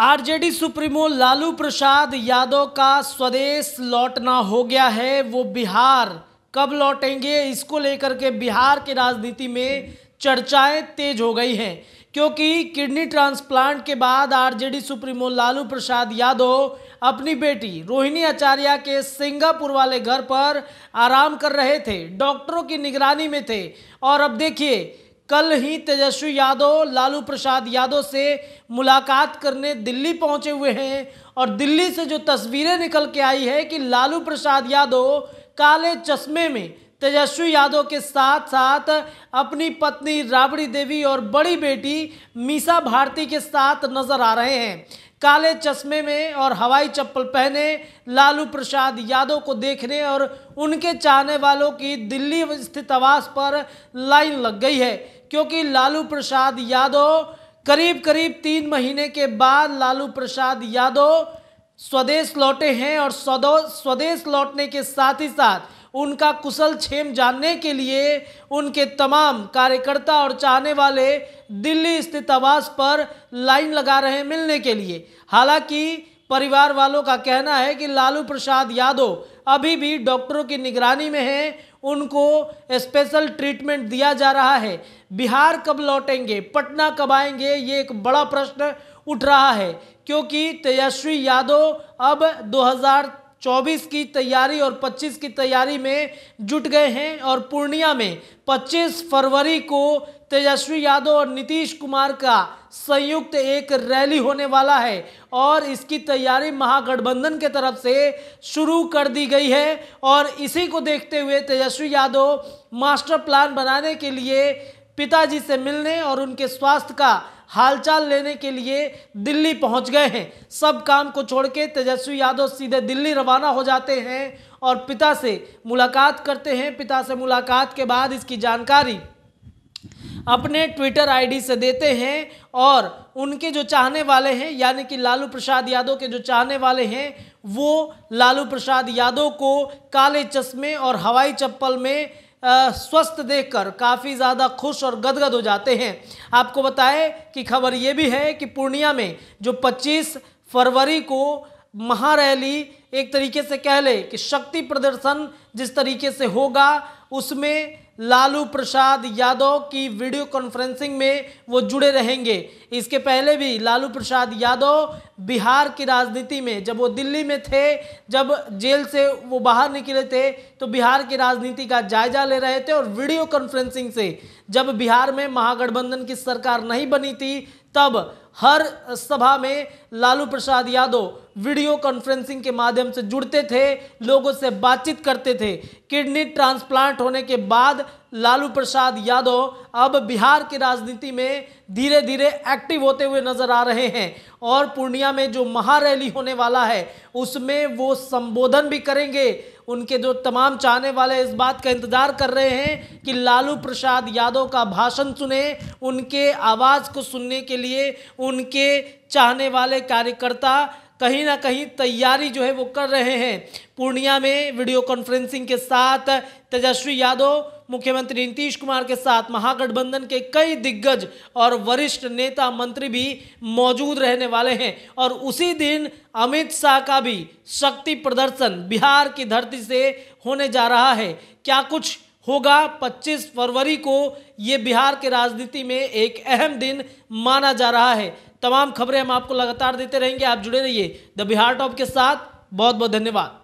RJD supremo Lalu Prasad Yadav का स्वदेश लौटना हो गया है वो बिहार कब लौटेंगे इसको लेकर के बिहार के राजनीति में चर्चाएं तेज हो गई हैं क्योंकि किडनी ट्रांसप्लांट के बाद आरजेडी सुप्रीमो लालू प्रसाद यादव अपनी बेटी रोहिणी आचार्य के सिंगापुर वाले घर पर आराम कर रहे थे डॉक्टरों की निगरानी में थे और अब देखिए कल ही तेजस्वी यादव लालू प्रसाद यादव से मुलाकात करने दिल्ली पहुंचे हुए हैं और दिल्ली से जो तस्वीरें निकल के आई है कि लालू प्रसाद यादव काले चश्मे में तेजस्वी यादव के साथ साथ अपनी पत्नी राबड़ी देवी और बड़ी बेटी मीसा भारती के साथ नजर आ रहे हैं काले चश्मे में और हवाई चप्पल पहने लालू प्रसाद यादव को देखने और उनके चाहने वालों की दिल्ली स्थित आवास पर लाइन लग गई है क्योंकि लालू प्रसाद यादव करीब करीब तीन महीने के बाद लालू प्रसाद यादव स्वदेश लौटे हैं और स्वदेश लौटने के साथ ही साथ उनका कुशल क्षेम जानने के लिए उनके तमाम कार्यकर्ता और चाहने वाले दिल्ली स्थित आवास पर लाइन लगा रहे हैं मिलने के लिए हालांकि परिवार वालों का कहना है कि लालू प्रसाद यादव अभी भी डॉक्टरों की निगरानी में हैं उनको स्पेशल ट्रीटमेंट दिया जा रहा है बिहार कब लौटेंगे पटना कब आएंगे ये एक बड़ा प्रश्न उठ रहा है क्योंकि तेजस्वी यादव अब 24 की तैयारी और 25 की तैयारी में जुट गए हैं और पूर्णिया में 25 फरवरी को तेजस्वी यादव और नीतीश कुमार का संयुक्त एक रैली होने वाला है और इसकी तैयारी महागठबंधन के तरफ से शुरू कर दी गई है और इसी को देखते हुए तेजस्वी यादव मास्टर प्लान बनाने के लिए पिताजी से मिलने और उनके स्वास्थ्य का हालचाल लेने के लिए दिल्ली पहुंच गए हैं सब काम को छोड़ के तेजस्वी यादव सीधे दिल्ली रवाना हो जाते हैं और पिता से मुलाकात करते हैं पिता से मुलाकात के बाद इसकी जानकारी अपने ट्विटर आईडी से देते हैं और उनके जो चाहने वाले हैं यानी कि लालू प्रसाद यादव के जो चाहने वाले हैं वो लालू प्रसाद यादव को काले चश्मे और हवाई चप्पल में स्वस्थ देखकर काफ़ी ज़्यादा खुश और गदगद हो जाते हैं आपको बताएं कि खबर ये भी है कि पूर्णिया में जो 25 फरवरी को महारैली एक तरीके से कह ले कि शक्ति प्रदर्शन जिस तरीके से होगा उसमें लालू प्रसाद यादव की वीडियो कॉन्फ्रेंसिंग में वो जुड़े रहेंगे इसके पहले भी लालू प्रसाद यादव बिहार की राजनीति में जब वो दिल्ली में थे जब जेल से वो बाहर निकले थे तो बिहार की राजनीति का जायजा ले रहे थे और वीडियो कॉन्फ्रेंसिंग से जब बिहार में महागठबंधन की सरकार नहीं बनी थी तब हर सभा में लालू प्रसाद यादव वीडियो कॉन्फ्रेंसिंग के माध्यम से जुड़ते थे लोगों से बातचीत करते थे किडनी ट्रांसप्लांट होने के बाद लालू प्रसाद यादव अब बिहार की राजनीति में धीरे धीरे एक्टिव होते हुए नजर आ रहे हैं और पूर्णिया में जो महारैली होने वाला है उसमें वो संबोधन भी करेंगे उनके जो तमाम चाहने वाले इस बात का इंतजार कर रहे हैं कि लालू प्रसाद यादव का भाषण सुने उनके आवाज़ को सुनने के लिए उनके चाहने वाले कार्यकर्ता कहीं ना कहीं तैयारी जो है वो कर रहे हैं पूर्णिया में वीडियो कॉन्फ्रेंसिंग के साथ तेजस्वी यादव मुख्यमंत्री नीतीश कुमार के साथ महागठबंधन के कई दिग्गज और वरिष्ठ नेता मंत्री भी मौजूद रहने वाले हैं और उसी दिन अमित शाह का भी शक्ति प्रदर्शन बिहार की धरती से होने जा रहा है क्या कुछ होगा 25 फरवरी को ये बिहार के राजनीति में एक अहम दिन माना जा रहा है तमाम खबरें हम आपको लगातार देते रहेंगे आप जुड़े रहिए द बिहार टॉप के साथ बहुत बहुत धन्यवाद